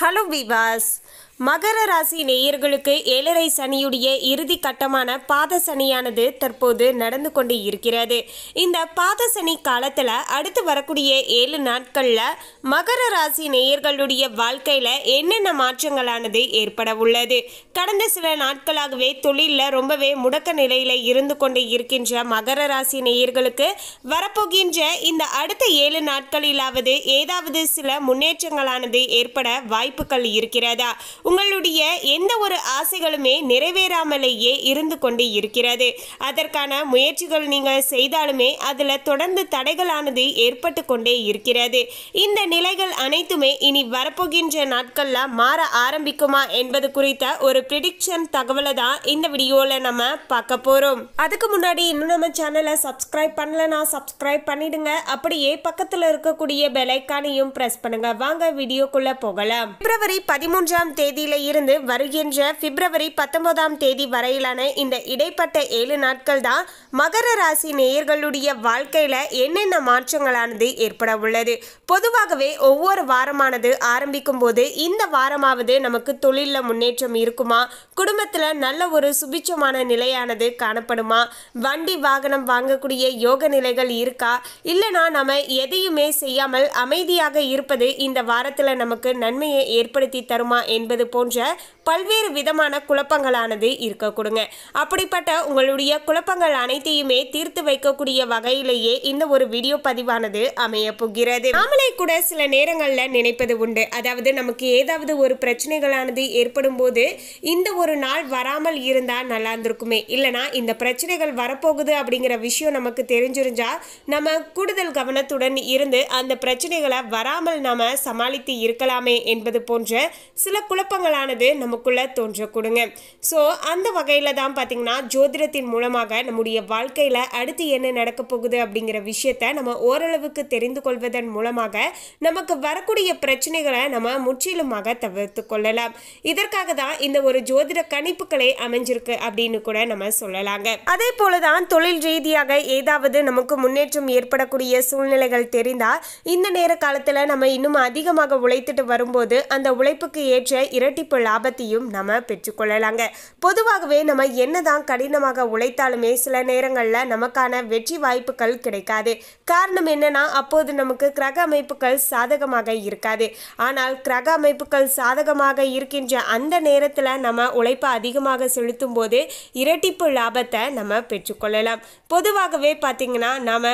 hello viewers மகர ராசி நேயர்களுக்கு ஏழரை சனியுடைய இறுதி கட்டமான பாத சனியானது தற்போது நடந்து கொண்டு இருக்கிறது இந்த பாத சனி காலத்தில் அடுத்து வரக்கூடிய ஏழு நாட்களில் மகர ராசி நேயர்களுடைய வாழ்க்கையில் என்னென்ன மாற்றங்களானது ஏற்பட உள்ளது கடந்த சில நாட்களாகவே தொழிலில் ரொம்பவே முடக்க நிலையில் இருந்து கொண்டு இருக்கின்ற மகர ராசி நேயர்களுக்கு வரப்போகின்ற இந்த அடுத்த ஏழு நாட்களிலாவது ஏதாவது சில முன்னேற்றங்களானது ஏற்பட வாய்ப்புகள் இருக்கிறதா உங்களுடைய எந்த ஒரு ஆசைகளுமே நிறைவேறாமலேயே இருந்து கொண்டு இருக்கிறது அதற்கான முயற்சிகள் நீங்கள் செய்தாலுமே அதில் தொடர்ந்து தடைகளானது ஏற்பட்டு கொண்டே இருக்கிறது இந்த நிலைகள் அனைத்துமே இனி வரப்போகின்ற நாட்களில் மாற ஆரம்பிக்குமா என்பது குறித்த ஒரு ப்ரிடிக்ஷன் தகவலை தான் இந்த வீடியோவில் நம்ம பார்க்க போகிறோம் அதுக்கு முன்னாடி இன்னும் நம்ம சேனலை சப்ஸ்கிரைப் பண்ணலன்னா சப்ஸ்கிரைப் பண்ணிடுங்க அப்படியே பக்கத்தில் இருக்கக்கூடிய பெலைக்கானையும் ப்ரெஸ் பண்ணுங்க வாங்க வீடியோக்குள்ளே போகலாம் பிப்ரவரி பதிமூன்றாம் தேதி தேதியில இருந்து வருகின்ற பிப்ரவரி பத்தொன்பதாம் தேதி வரையிலான இந்த இடைப்பட்ட ஏழு நாட்கள் தான் மகர ராசி நேயர்களுடைய வாழ்க்கையில என்னென்ன மாற்றங்களானது ஏற்பட உள்ளது பொதுவாகவே ஒவ்வொரு வாரமானது ஆரம்பிக்கும் போது இந்த வாரமாவது நமக்கு தொழிலில் முன்னேற்றம் இருக்குமா குடும்பத்தில் நல்ல ஒரு சுபிச்சமான நிலையானது காணப்படுமா வண்டி வாகனம் வாங்கக்கூடிய யோக நிலைகள் இருக்கா இல்லைனா நம்ம எதையுமே செய்யாமல் அமைதியாக இருப்பது இந்த வாரத்தில் நமக்கு நன்மையை ஏற்படுத்தி தருமா என்பது போன்ற பல்வேறு விதமான குழப்பங்களானது கொடுங்க அப்படிப்பட்ட உங்களுடைய குழப்பங்கள் அனைத்தையுமே தீர்த்து வைக்கக்கூடிய வகையிலேயே இந்த ஒரு வீடியோ பதிவானது அமைய போகிறது நாமளே கூட சில நேரங்களில் நினைப்பது உண்டு அதாவது நமக்கு ஏதாவது ஒரு பிரச்சனைகளானது ஏற்படும் போது இந்த ஒரு நாள் வராமல் இருந்தால் நல்லா இருந்திருக்குமே இல்லைனா இந்த பிரச்சனைகள் வரப்போகுது அப்படிங்கிற விஷயம் நமக்கு தெரிஞ்சிருந்தா நம்ம கூடுதல் கவனத்துடன் இருந்து அந்த பிரச்சனைகளை வராமல் நாம சமாளித்து இருக்கலாமே என்பது போன்ற சில குழப்ப நமக்குள்ள நமக்குள்ளே தோன்றக்கூடுங்க ஸோ அந்த வகையில் தான் பார்த்திங்கன்னா ஜோதிடத்தின் மூலமாக நம்முடைய வாழ்க்கையில் அடுத்து என்ன நடக்க போகுது அப்படிங்கிற விஷயத்த நம்ம ஓரளவுக்கு தெரிந்து கொள்வதன் மூலமாக நமக்கு வரக்கூடிய பிரச்சனைகளை நம்ம முற்றிலுமாக தவிர்த்து கொள்ளலாம் இதற்காக தான் இந்த ஒரு ஜோதிட கணிப்புகளை அமைஞ்சிருக்கு அப்படின்னு கூட நம்ம சொல்லலாங்க அதே போல தான் தொழில் ரீதியாக ஏதாவது நமக்கு முன்னேற்றம் ஏற்படக்கூடிய சூழ்நிலைகள் தெரிந்தால் இந்த நேர காலத்தில் நம்ம இன்னும் அதிகமாக உழைத்துட்டு வரும்போது அந்த உழைப்புக்கு ஏற்ற இரட்டிப்பு லாபத்தையும் நம்ம பெற்றுக்கொள்ளலாங்க பொதுவாகவே நம்ம என்னதான் கடினமாக உழைத்தாலுமே சில நேரங்களில் நமக்கான வெற்றி வாய்ப்புகள் கிடைக்காது காரணம் என்னன்னா அப்போது நமக்கு கிரக அமைப்புகள் சாதகமாக இருக்காது ஆனால் கிரக அமைப்புகள் சாதகமாக இருக்கின்ற அந்த நேரத்தில் நம்ம உழைப்பை அதிகமாக செலுத்தும் போது இரட்டிப்பு லாபத்தை நம்ம பெற்றுக்கொள்ளலாம் பொதுவாகவே பார்த்திங்கன்னா நாம்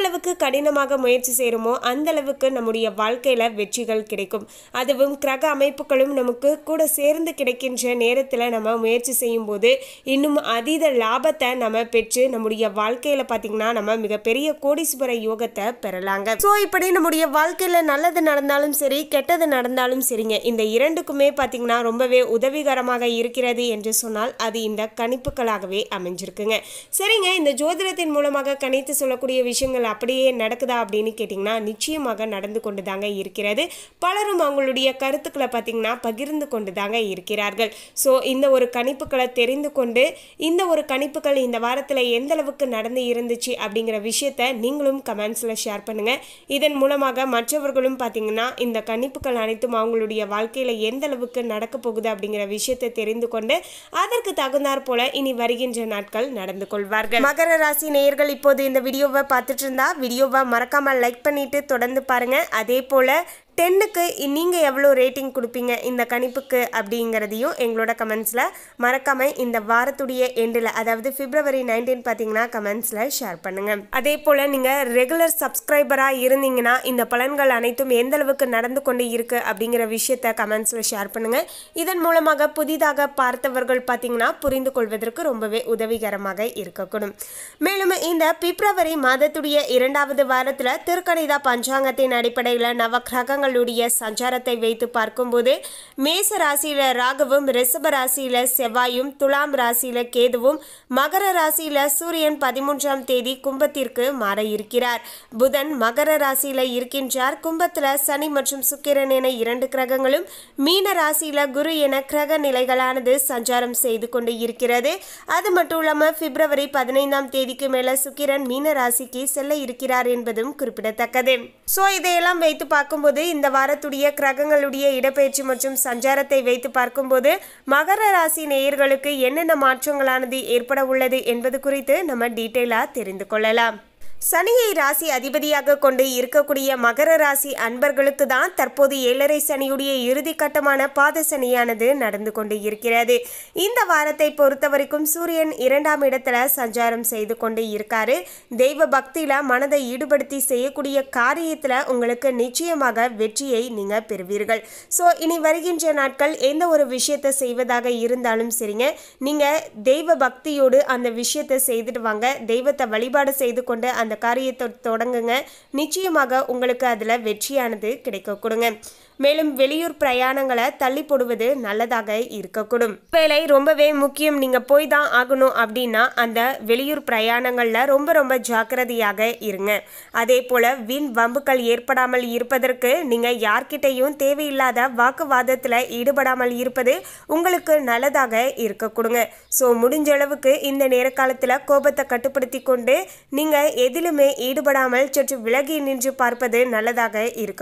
அளவுக்கு கடினமாக முயற்சி செய்கிறோமோ அந்தளவுக்கு நம்முடைய வாழ்க்கையில் வெற்றிகள் கிடைக்கும் அதுவும் கிரக அமைப்புகளும் நமக்கு நமக்கு கூட சேர்ந்து கிடைக்கின்ற நேரத்தில் நம்ம முயற்சி செய்யும்போது இன்னும் அதீத லாபத்தை நம்ம பெற்று நம்முடைய வாழ்க்கையில் பார்த்திங்கன்னா நம்ம மிகப்பெரிய கோடீஸ்வர யோகத்தை பெறலாங்க ஸோ இப்படி நம்முடைய வாழ்க்கையில் நல்லது நடந்தாலும் சரி கெட்டது நடந்தாலும் சரிங்க இந்த இரண்டுக்குமே பார்த்திங்கன்னா ரொம்பவே உதவிகரமாக இருக்கிறது என்று சொன்னால் அது இந்த கணிப்புகளாகவே அமைஞ்சிருக்குங்க சரிங்க இந்த ஜோதிடத்தின் மூலமாக கணித்து சொல்லக்கூடிய விஷயங்கள் அப்படியே நடக்குதா அப்படின்னு கேட்டிங்கன்னா நிச்சயமாக நடந்து கொண்டு தாங்க இருக்கிறது பலரும் அவங்களுடைய கருத்துக்களை பார்த்திங்கன்னா பகிர் பகிர்ந்து கொண்டு தாங்க இருக்கிறார்கள் ஸோ இந்த ஒரு கணிப்புகளை தெரிந்து கொண்டு இந்த ஒரு கணிப்புகள் இந்த வாரத்தில் எந்த அளவுக்கு நடந்து இருந்துச்சு அப்படிங்கிற விஷயத்த நீங்களும் கமெண்ட்ஸில் ஷேர் பண்ணுங்கள் இதன் மூலமாக மற்றவர்களும் பார்த்தீங்கன்னா இந்த கணிப்புகள் அனைத்தும் அவங்களுடைய வாழ்க்கையில் எந்த அளவுக்கு நடக்க போகுது அப்படிங்கிற விஷயத்தை தெரிந்து கொண்டு அதற்கு தகுந்தாற் போல இனி வருகின்ற நாட்கள் நடந்து கொள்வார்கள் மகர ராசி நேயர்கள் இப்போது இந்த வீடியோவை பார்த்துட்டு இருந்தா வீடியோவை மறக்காமல் லைக் பண்ணிட்டு தொடர்ந்து பாருங்க அதே போல டென்னுக்கு நீங்கள் எவ்வளோ ரேட்டிங் கொடுப்பீங்க இந்த கணிப்புக்கு அப்படிங்கிறதையும் எங்களோட கமெண்ட்ஸில் மறக்காமல் இந்த வாரத்துடைய எண்டில் அதாவது பிப்ரவரி நைன்டீன் பார்த்தீங்கன்னா கமெண்ட்ஸில் ஷேர் பண்ணுங்கள் அதே போல் நீங்கள் ரெகுலர் சப்ஸ்கிரைபராக இருந்தீங்கன்னா இந்த பலன்கள் அனைத்தும் எந்த அளவுக்கு நடந்து கொண்டு இருக்குது அப்படிங்கிற விஷயத்த கமெண்ட்ஸில் ஷேர் பண்ணுங்கள் இதன் மூலமாக புதிதாக பார்த்தவர்கள் பார்த்தீங்கன்னா புரிந்து கொள்வதற்கு ரொம்பவே உதவிகரமாக இருக்கக்கூடும் மேலும் இந்த பிப்ரவரி மாதத்துடைய இரண்டாவது வாரத்தில் திருக்கணிதா பஞ்சாங்கத்தின் அடிப்படையில் நவக்கிரகங்கள் கிரகங்களுடைய சஞ்சாரத்தை வைத்து பார்க்கும்போது மேச ராசியில் ராகவும் ரிஷப ராசியில செவ்வாயும் துலாம் ராசியில் கேதுவும் மகர ராசியில் சூரியன் பதிமூன்றாம் தேதி கும்பத்திற்கு மாற இருக்கிறார் புதன் மகர ராசியில் இருக்கின்றார் கும்பத்தில் சனி மற்றும் சுக்கிரன் என இரண்டு கிரகங்களும் மீன ராசியில குரு என கிரக நிலைகளானது சஞ்சாரம் செய்து கொண்டு இருக்கிறது அது மட்டும் இல்லாமல் பிப்ரவரி பதினைந்தாம் தேதிக்கு மேல சுக்கிரன் மீன ராசிக்கு செல்ல இருக்கிறார் என்பதும் குறிப்பிடத்தக்கது சோ இதையெல்லாம் வைத்து பார்க்கும்போது இந்த வாரத்துடைய கிரகங்களுடைய இடப்பெயர்ச்சி மற்றும் சஞ்சாரத்தை வைத்து பார்க்கும்போது மகர ராசி நேயர்களுக்கு என்னென்ன மாற்றங்களானது ஏற்பட உள்ளது என்பது குறித்து நம்ம டீட்டெயிலாக தெரிந்து கொள்ளலாம் சனியை ராசி அதிபதியாக கொண்டு இருக்கக்கூடிய மகர ராசி அன்பர்களுக்கு தான் தற்போது ஏழரை சனியுடைய இறுதி கட்டமான பாத சனியானது நடந்து கொண்டு இருக்கிறது இந்த வாரத்தை பொறுத்த வரைக்கும் சூரியன் இரண்டாம் இடத்துல சஞ்சாரம் செய்து கொண்டு இருக்காரு தெய்வ பக்தியில மனதை ஈடுபடுத்தி செய்யக்கூடிய காரியத்துல உங்களுக்கு நிச்சயமாக வெற்றியை நீங்க பெறுவீர்கள் ஸோ இனி வருகின்ற நாட்கள் எந்த ஒரு விஷயத்தை செய்வதாக இருந்தாலும் சரிங்க நீங்க தெய்வ பக்தியோடு அந்த விஷயத்தை செய்துட்டு வாங்க தெய்வத்தை வழிபாடு செய்து கொண்டு அந்த அந்த காரியத்தை தொடங்குங்க நிச்சயமாக உங்களுக்கு அதில் வெற்றியானது கிடைக்க கொடுங்க மேலும் வெளியூர் பிரயாணங்களை தள்ளி போடுவது நல்லதாக இருக்கக்கூடும் வேலை ரொம்பவே முக்கியம் நீங்கள் போய் தான் ஆகணும் அப்படின்னா அந்த வெளியூர் பிரயாணங்களில் ரொம்ப ரொம்ப ஜாக்கிரதையாக இருங்க அதே போல் வின் வம்புகள் ஏற்படாமல் இருப்பதற்கு நீங்கள் யார்கிட்டையும் தேவையில்லாத வாக்குவாதத்தில் ஈடுபடாமல் இருப்பது உங்களுக்கு நல்லதாக இருக்கக்கூடுங்க ஸோ முடிஞ்ச அளவுக்கு இந்த நேர காலத்தில் கோபத்தை கட்டுப்படுத்தி கொண்டு நீங்கள் எதிலுமே ஈடுபடாமல் சற்று விலகி நின்று பார்ப்பது நல்லதாக இருக்க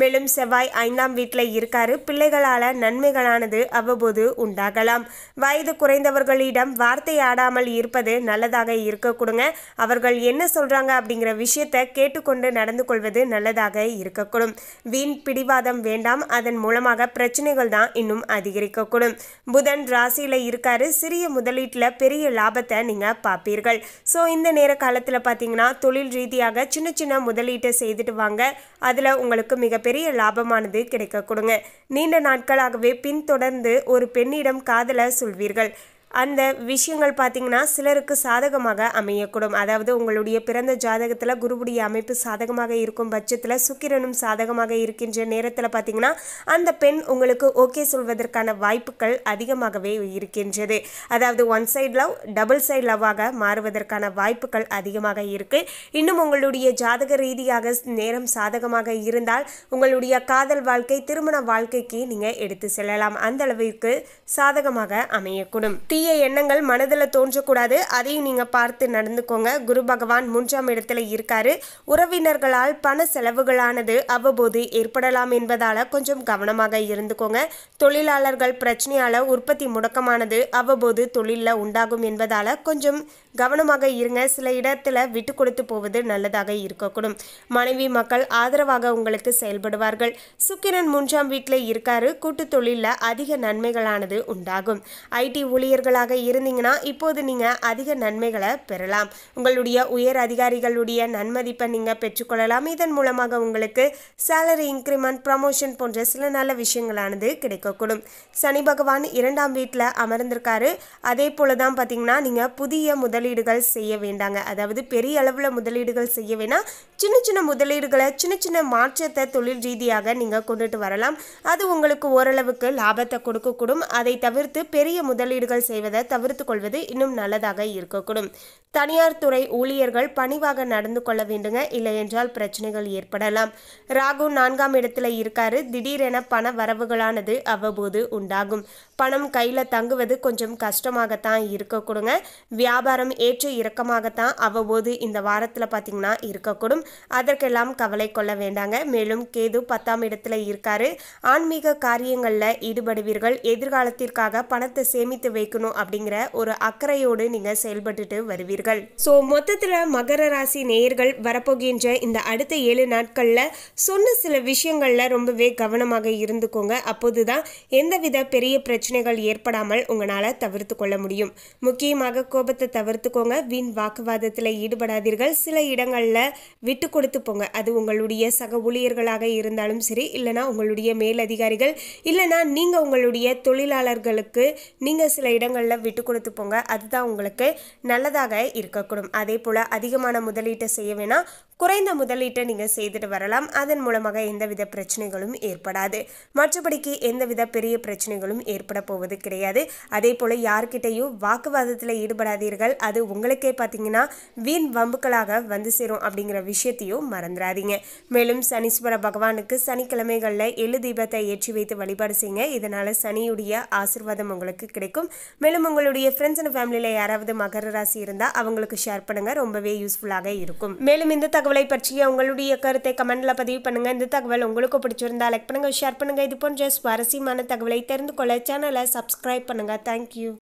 மேலும் செவ்வாய் ஐந்தாம் வீட்டில் இருக்காரு பிள்ளைகளால் நன்மைகளானது அவ்வப்போது உண்டாகலாம் வயது குறைந்தவர்களிடம் வார்த்தை ஆடாமல் இருப்பது நல்லதாக இருக்க கொடுங்க அவர்கள் என்ன சொல்கிறாங்க அப்படிங்கிற விஷயத்தை கேட்டுக்கொண்டு நடந்து கொள்வது நல்லதாக இருக்கக்கூடும் வீண் பிடிவாதம் வேண்டாம் அதன் மூலமாக பிரச்சனைகள் தான் இன்னும் அதிகரிக்கக்கூடும் புதன் ராசியில் இருக்காரு சிறிய முதலீட்டில் பெரிய லாபத்தை நீங்கள் பார்ப்பீர்கள் ஸோ இந்த நேர காலத்தில் பார்த்தீங்கன்னா தொழில் ரீதியாக சின்ன சின்ன முதலீட்டை செய்துட்டு வாங்க அதில் உங்களுக்கு மிகப்பெரிய லாபமான தீர்மானமானது கிடைக்க கொடுங்க நீண்ட நாட்களாகவே பின்தொடர்ந்து ஒரு பெண்ணிடம் காதல சொல்வீர்கள் அந்த விஷயங்கள் பார்த்திங்கன்னா சிலருக்கு சாதகமாக அமையக்கூடும் அதாவது உங்களுடைய பிறந்த ஜாதகத்தில் குருவுடைய அமைப்பு சாதகமாக இருக்கும் பட்சத்தில் சுக்கிரனும் சாதகமாக இருக்கின்ற நேரத்தில் பார்த்திங்கன்னா அந்த பெண் உங்களுக்கு ஓகே சொல்வதற்கான வாய்ப்புகள் அதிகமாகவே இருக்கின்றது அதாவது one side love double side லவ்வாக மாறுவதற்கான வாய்ப்புகள் அதிகமாக இருக்குது இன்னும் உங்களுடைய ஜாதக ரீதியாக நேரம் சாதகமாக இருந்தால் உங்களுடைய காதல் வாழ்க்கை திருமண வாழ்க்கைக்கு நீங்கள் எடுத்து செல்லலாம் அந்த அளவிற்கு சாதகமாக அமையக்கூடும் தீ தீய எண்ணங்கள் மனதில் தோன்றக்கூடாது அதையும் நீங்கள் பார்த்து நடந்துக்கோங்க குரு பகவான் மூன்றாம் இடத்துல இருக்காரு உறவினர்களால் பண செலவுகளானது அவ்வப்போது ஏற்படலாம் என்பதால் கொஞ்சம் கவனமாக இருந்துக்கோங்க தொழிலாளர்கள் பிரச்சனையால் உற்பத்தி முடக்கமானது அவ்வப்போது தொழிலில் உண்டாகும் என்பதால் கொஞ்சம் கவனமாக இருங்க சில இடத்துல விட்டு கொடுத்து போவது நல்லதாக இருக்கக்கூடும் மனைவி மக்கள் ஆதரவாக உங்களுக்கு செயல்படுவார்கள் சுக்கிரன் மூன்றாம் வீட்டில் இருக்காரு கூட்டு தொழிலில் அதிக நன்மைகளானது உண்டாகும் ஐடி ஊழியர்கள் நண்பர்களாக இருந்தீங்கன்னா இப்போது நீங்கள் அதிக நன்மைகளை பெறலாம் உங்களுடைய உயர் அதிகாரிகளுடைய நன்மதிப்பை நீங்கள் பெற்றுக்கொள்ளலாம் இதன் மூலமாக உங்களுக்கு சேலரி இன்க்ரிமெண்ட் ப்ரமோஷன் போன்ற சில நல்ல விஷயங்களானது கிடைக்கக்கூடும் சனி பகவான் இரண்டாம் வீட்டில் அமர்ந்திருக்காரு அதே போல தான் பார்த்தீங்கன்னா நீங்கள் புதிய முதலீடுகள் செய்ய வேண்டாங்க அதாவது பெரிய அளவில் முதலீடுகள் செய்ய வேணாம் சின்ன சின்ன முதலீடுகளை சின்ன சின்ன மாற்றத்தை தொழில் ரீதியாக நீங்கள் கொண்டுட்டு வரலாம் அது உங்களுக்கு ஓரளவுக்கு லாபத்தை கொடுக்கக்கூடும் அதை தவிர்த்து பெரிய முதலீடுகள் செய்ய செய்வதை தவிர்த்து கொள்வது இன்னும் நல்லதாக இருக்கக்கூடும் தனியார் துறை ஊழியர்கள் பணிவாக நடந்து கொள்ள வேண்டுங்க இல்லை என்றால் பிரச்சனைகள் ஏற்படலாம் ராகு நான்காம் இடத்துல இருக்காரு திடீரென பண வரவுகளானது அவ்வப்போது உண்டாகும் பணம் கையில் தங்குவது கொஞ்சம் கஷ்டமாகத்தான் இருக்கக்கூடுங்க வியாபாரம் ஏற்ற இறக்கமாகத்தான் அவ்வப்போது இந்த வாரத்தில் பார்த்தீங்கன்னா இருக்கக்கூடும் அதற்கெல்லாம் கவலை கொள்ள வேண்டாங்க மேலும் கேது பத்தாம் இடத்துல இருக்காரு ஆன்மீக காரியங்களில் ஈடுபடுவீர்கள் எதிர்காலத்திற்காக பணத்தை சேமித்து வைக்கணும் வரணும் அப்படிங்கிற ஒரு அக்கறையோடு நீங்க செயல்பட்டுட்டு வருவீர்கள் சோ மொத்தத்துல மகர ராசி நேயர்கள் வரப்போகின்ற இந்த அடுத்த ஏழு நாட்கள்ல சொன்ன சில விஷயங்கள்ல ரொம்பவே கவனமாக இருந்துக்கோங்க அப்போதுதான் எந்தவித பெரிய பிரச்சனைகள் ஏற்படாமல் உங்களால தவிர்த்து கொள்ள முடியும் முக்கியமாக கோபத்தை தவிர்த்துக்கோங்க வீண் வாக்குவாதத்தில் ஈடுபடாதீர்கள் சில இடங்களில் விட்டு கொடுத்து போங்க அது உங்களுடைய சக ஊழியர்களாக இருந்தாலும் சரி இல்லைனா உங்களுடைய மேலதிகாரிகள் இல்லைனா நீங்க உங்களுடைய தொழிலாளர்களுக்கு நீங்க சில இடங்கள் விஷயங்களில் விட்டு கொடுத்து போங்க அதுதான் உங்களுக்கு நல்லதாக இருக்கக்கூடும் அதே போல் அதிகமான முதலீட்டை செய்ய வேணால் குறைந்த முதலீட்டை நீங்கள் செய்துட்டு வரலாம் அதன் மூலமாக எந்தவித பிரச்சனைகளும் ஏற்படாது மற்றபடிக்கு எந்தவித பெரிய பிரச்சனைகளும் ஏற்பட போவது கிடையாது அதே போல் யார்கிட்டையும் வாக்குவாதத்தில் ஈடுபடாதீர்கள் அது உங்களுக்கே பார்த்தீங்கன்னா வீண் வம்புகளாக வந்து சேரும் அப்படிங்கிற விஷயத்தையும் மறந்துடாதீங்க மேலும் சனீஸ்வர பகவானுக்கு சனிக்கிழமைகளில் எழு தீபத்தை ஏற்றி வைத்து வழிபாடு செய்யுங்க இதனால் சனியுடைய ஆசிர்வாதம் உங்களுக்கு கிடைக்கும் மேலும் உங்களுடைய ஃப்ரெண்ட்ஸ் அண்ட் ஃபேமிலியில் யாராவது மகர ராசி இருந்தால் அவங்களுக்கு ஷேர் பண்ணுங்கள் ரொம்பவே யூஸ்ஃபுல்லாக இருக்கும் மேலும் இந்த தகவலை பற்றிய உங்களுடைய கருத்தை கமெண்ட்டில் பதிவு பண்ணுங்கள் இந்த தகவல் உங்களுக்கு பிடிச்சிருந்தால் லைக் பண்ணுங்கள் ஷேர் பண்ணுங்கள் இது போன்ற சுவாரஸ்யமான தகவலை தெரிந்து கொள்ள சேனலை சப்ஸ்கிரைப் பண்ணுங்கள் தேங்க்யூ